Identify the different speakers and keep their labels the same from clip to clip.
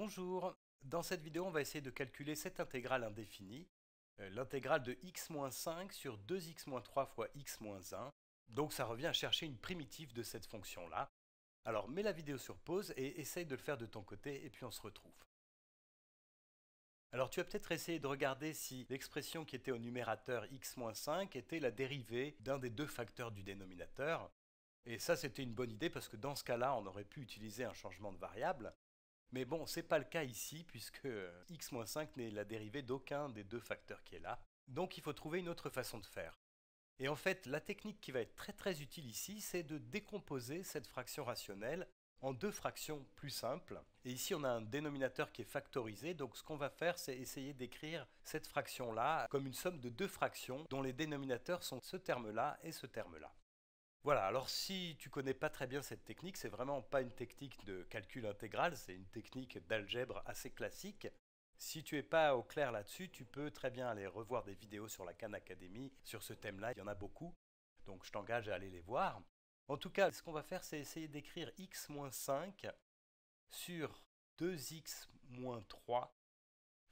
Speaker 1: Bonjour Dans cette vidéo, on va essayer de calculer cette intégrale indéfinie, euh, l'intégrale de x-5 sur 2x-3 fois x-1. Donc ça revient à chercher une primitive de cette fonction-là. Alors mets la vidéo sur pause et essaye de le faire de ton côté et puis on se retrouve. Alors tu as peut-être essayé de regarder si l'expression qui était au numérateur x-5 était la dérivée d'un des deux facteurs du dénominateur. Et ça c'était une bonne idée parce que dans ce cas-là on aurait pu utiliser un changement de variable. Mais bon, c'est pas le cas ici puisque euh, x-5 n'est la dérivée d'aucun des deux facteurs qui est là. Donc il faut trouver une autre façon de faire. Et en fait, la technique qui va être très très utile ici, c'est de décomposer cette fraction rationnelle en deux fractions plus simples. Et ici, on a un dénominateur qui est factorisé, donc ce qu'on va faire, c'est essayer d'écrire cette fraction-là comme une somme de deux fractions dont les dénominateurs sont ce terme-là et ce terme-là. Voilà, alors si tu connais pas très bien cette technique, c'est vraiment pas une technique de calcul intégral, c'est une technique d'algèbre assez classique. Si tu es pas au clair là-dessus, tu peux très bien aller revoir des vidéos sur la Khan Academy sur ce thème-là, il y en a beaucoup. Donc je t'engage à aller les voir. En tout cas, ce qu'on va faire, c'est essayer d'écrire x-5 moins sur 2x-3 moins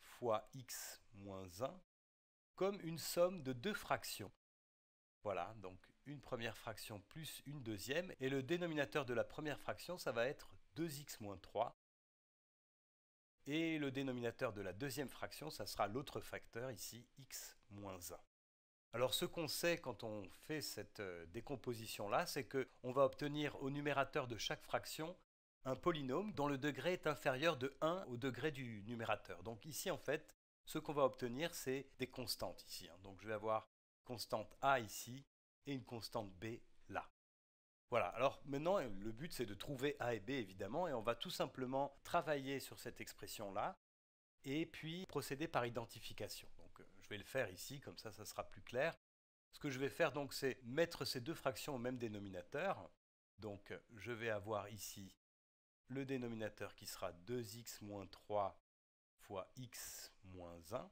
Speaker 1: fois x-1 moins comme une somme de deux fractions. Voilà, donc une première fraction plus une deuxième, et le dénominateur de la première fraction, ça va être 2x-3, et le dénominateur de la deuxième fraction, ça sera l'autre facteur, ici x-1. Alors ce qu'on sait quand on fait cette euh, décomposition-là, c'est qu'on va obtenir au numérateur de chaque fraction un polynôme dont le degré est inférieur de 1 au degré du numérateur. Donc ici, en fait, ce qu'on va obtenir, c'est des constantes ici. Hein. Donc je vais avoir constante a ici et une constante B là. Voilà, alors maintenant le but c'est de trouver A et B évidemment, et on va tout simplement travailler sur cette expression là, et puis procéder par identification. Donc euh, je vais le faire ici, comme ça ça sera plus clair. Ce que je vais faire donc c'est mettre ces deux fractions au même dénominateur. Donc je vais avoir ici le dénominateur qui sera 2x moins 3 fois x moins 1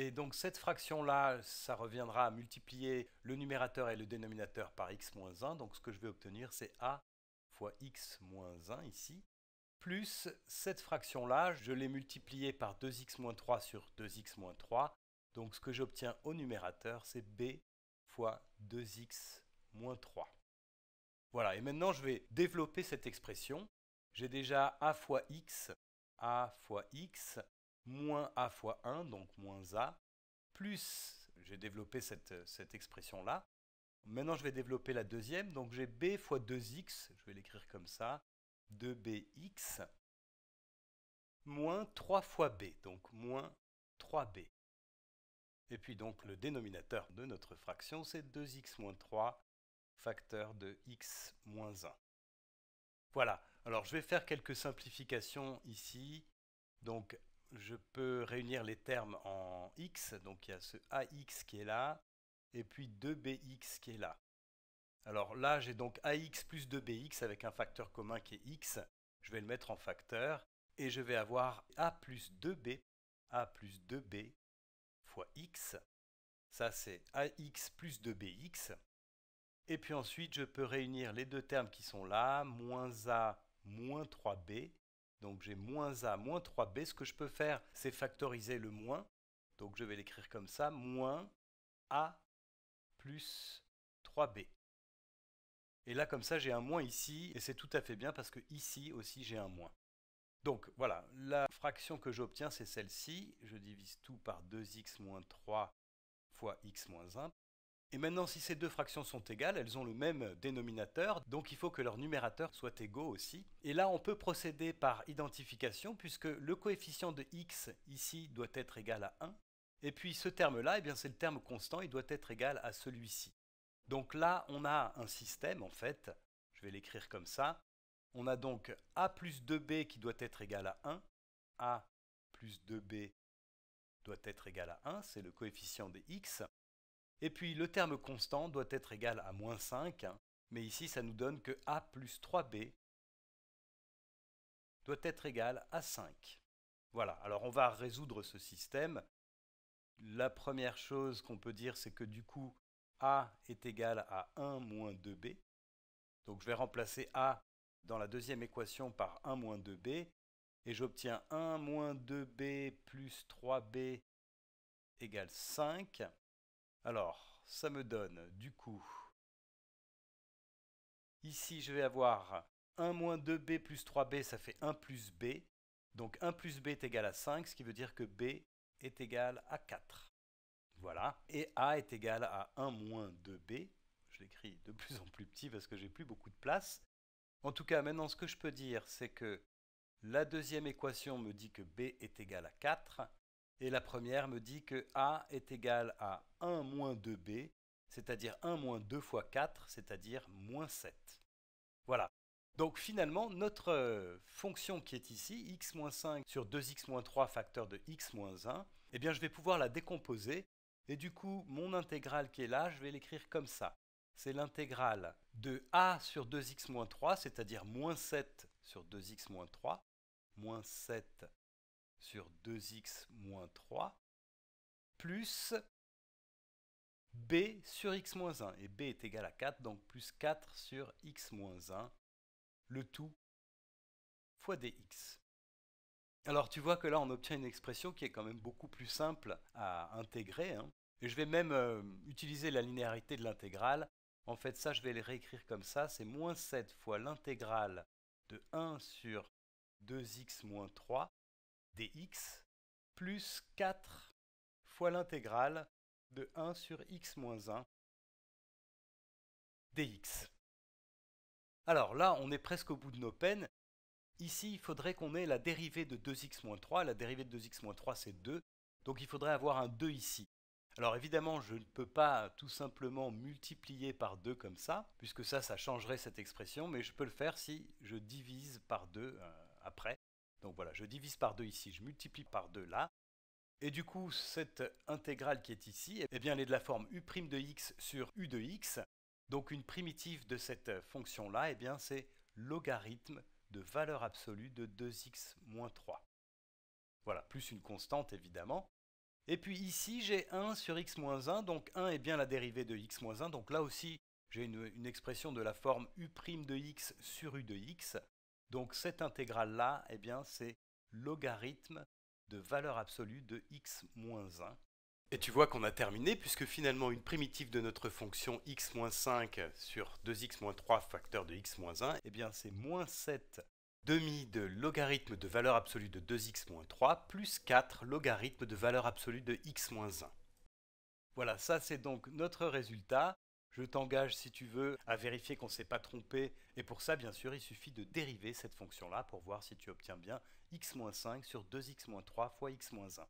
Speaker 1: et donc cette fraction-là, ça reviendra à multiplier le numérateur et le dénominateur par x-1. Donc ce que je vais obtenir, c'est a fois x-1 ici, plus cette fraction-là, je l'ai multipliée par 2x-3 moins sur 2x-3. Donc ce que j'obtiens au numérateur, c'est b fois 2x-3. Voilà, et maintenant je vais développer cette expression. J'ai déjà a fois x, a fois x, moins a fois 1, donc moins a, plus, j'ai développé cette, expression-là. Maintenant, je vais développer la deuxième, donc j'ai b fois 2x, je vais l'écrire comme ça, 2bx, moins 3 fois b, donc moins 3b. Et puis donc le dénominateur de notre fraction, c'est 2x moins 3, facteur de x moins 1. Voilà, alors je vais faire quelques simplifications ici. Donc je peux réunir les termes en x, donc il y a ce ax qui est là, et puis 2bx qui est là. Alors là, j'ai donc ax plus 2bx avec un facteur commun qui est x. Je vais le mettre en facteur, et je vais avoir a plus 2b, a plus 2b fois x. Ça, c'est ax plus 2bx. Et puis ensuite, je peux réunir les deux termes qui sont là, moins a moins 3b, donc j'ai moins A, moins 3B. Ce que je peux faire, c'est factoriser le moins. Donc je vais l'écrire comme ça, moins A plus 3B. Et là, comme ça, j'ai un moins ici, et c'est tout à fait bien parce que ici aussi, j'ai un moins. Donc voilà, la fraction que j'obtiens, c'est celle-ci. Je divise tout par 2x moins 3 fois x moins 1. Et maintenant, si ces deux fractions sont égales, elles ont le même dénominateur, donc il faut que leurs numérateurs soient égaux aussi. Et là, on peut procéder par identification, puisque le coefficient de x ici doit être égal à 1, et puis ce terme-là, eh c'est le terme constant, il doit être égal à celui-ci. Donc là, on a un système, en fait, je vais l'écrire comme ça. On a donc a plus 2b qui doit être égal à 1, a plus 2b doit être égal à 1, c'est le coefficient de x. Et puis le terme constant doit être égal à moins 5, mais ici ça nous donne que a plus 3b doit être égal à 5. Voilà, alors on va résoudre ce système. La première chose qu'on peut dire, c'est que du coup, a est égal à 1 moins 2b. Donc je vais remplacer a dans la deuxième équation par 1 moins 2b, et j'obtiens 1 moins 2b plus 3b égale 5. Alors, ça me donne, du coup, ici je vais avoir 1 moins 2b plus 3b, ça fait 1 plus b. Donc 1 plus b est égal à 5, ce qui veut dire que b est égal à 4. Voilà. Et a est égal à 1 moins 2b. Je l'écris de plus en plus petit parce que j'ai plus beaucoup de place. En tout cas, maintenant, ce que je peux dire, c'est que la deuxième équation me dit que b est égal à 4 et la première me dit que A est égal à 1 moins 2B, c'est-à-dire 1 moins 2 fois 4, c'est-à-dire moins 7. Voilà. Donc finalement, notre euh, fonction qui est ici, x moins 5 sur 2x moins 3 facteur de x moins 1, eh bien je vais pouvoir la décomposer. Et du coup, mon intégrale qui est là, je vais l'écrire comme ça. C'est l'intégrale de a sur 2x moins 3, c'est-à-dire moins 7 sur 2x moins 3, moins 7 sur 2x moins 3 plus b sur x moins 1. Et b est égal à 4, donc plus 4 sur x moins 1, le tout fois dx. Alors tu vois que là on obtient une expression qui est quand même beaucoup plus simple à intégrer. Hein. Et je vais même euh, utiliser la linéarité de l'intégrale. En fait ça je vais le réécrire comme ça, c'est moins 7 fois l'intégrale de 1 sur 2x moins 3 dx plus 4 fois l'intégrale de 1 sur x moins 1 dx. Alors là, on est presque au bout de nos peines. Ici, il faudrait qu'on ait la dérivée de 2x moins 3. La dérivée de 2x moins 3, c'est 2. Donc il faudrait avoir un 2 ici. Alors évidemment, je ne peux pas tout simplement multiplier par 2 comme ça, puisque ça, ça changerait cette expression, mais je peux le faire si je divise par 2 euh, après. Donc voilà, je divise par 2 ici, je multiplie par 2 là. Et du coup, cette intégrale qui est ici, eh bien, elle est de la forme u' de x sur u de x. Donc une primitive de cette fonction-là, eh bien, c'est logarithme de valeur absolue de 2x moins 3. Voilà, plus une constante évidemment. Et puis ici, j'ai 1 sur x moins 1, donc 1 est bien la dérivée de x moins 1, donc là aussi, j'ai une, une, expression de la forme u' de x sur u de x. Donc cette intégrale-là, eh bien, c'est logarithme de valeur absolue de x moins 1. Et tu vois qu'on a terminé, puisque finalement une primitive de notre fonction x-5 sur 2x-3 facteur de x-1, eh bien c'est moins 7 demi de logarithme de valeur absolue de 2x-3 plus 4 logarithme de valeur absolue de x-1. Voilà, ça c'est donc notre résultat. Je t'engage, si tu veux, à vérifier qu'on ne s'est pas trompé. Et pour ça, bien sûr, il suffit de dériver cette fonction-là pour voir si tu obtiens bien x-5 sur 2x-3 fois x-1.